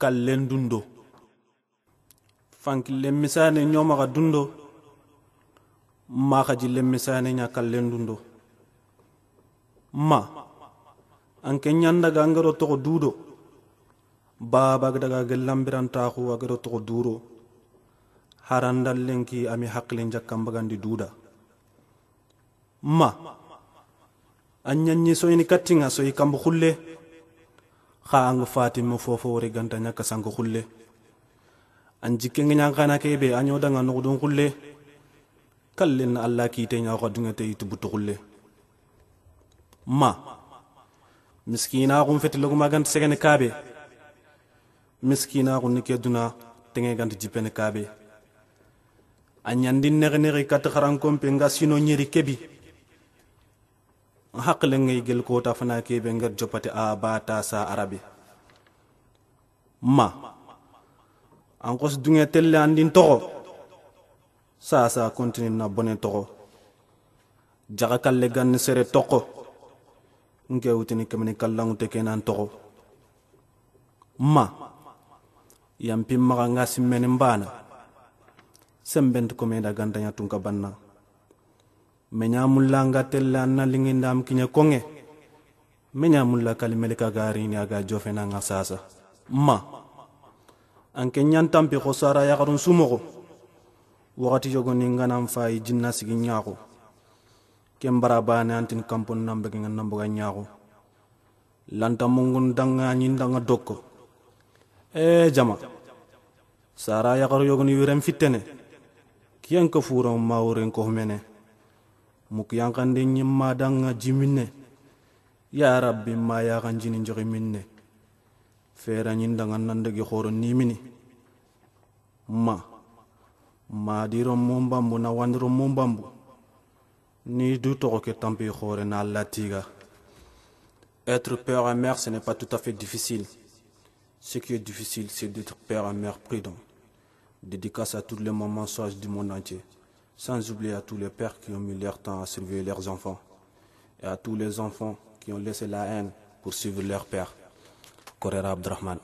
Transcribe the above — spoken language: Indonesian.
kallen dundo fankillen misane ñomaxa dundo maxa jillen misane ña len dundo ma anke ñandaga angero toxo dudo baba daga gellanbirantaxu agero toxo duro ki ami haqilen bagandi duda ma an so ini kattinga soyi kambu xulle xa angu fatima fofowori ganta ñakka sanko xulle an jikke nge ñangana ke be a ñodanga noxudun xulle kal len na alla kiite ñaxoxa dungete yit butu xulle ma miskina xun fetilaguma gant segene kaabe miskina xun ni ke duna tenge gant jipene kaabe a ñandin nexe nexi kat xarankompe nga sino ñeri kebi haqle ngay gel kota fana keɓe nder jopate a bata sa arabe ma an kos duŋe telle andin toxo sasa continue na bone toxo jaxa kalle ganni sere toqo nke wutini kemini kallaŋute kenan toxo ma yampin maxa nga simmeni mbana sembenti komeda gantanya tunka banna menyamulla na anna lingindam kinya konge menyamulla kalimelika garini aga jofena nga sasa ma anke ñantampi ko sara yakarun sumogo wakati jogoni nganan fayi jinna sigi ñaako ken bara bane antin kampon nambege nga namboga ñaako lanta mungun danga ñin danga dokko e jama sara yakaru yogoni wiren fittene kiyan ko fuuran mawuren ko mukiyankande ɲimmadanga jiminne ya rabbi ma yakanjini njogiminne fera ɲindanga nandegi nimini ma madiro mumbambu na wandiro ni du tampi hore na latiga être père et mère ce n'est pas tout à fait difficile ce qui est difficile c'est d'être père et mère prudent dédicace à tous les moments sages du monde entier sans oublier à tous les pères qui ont mis leur temps à surveiller leurs enfants, et à tous les enfants qui ont laissé la haine pour suivre leur père. Korera Abdrahman.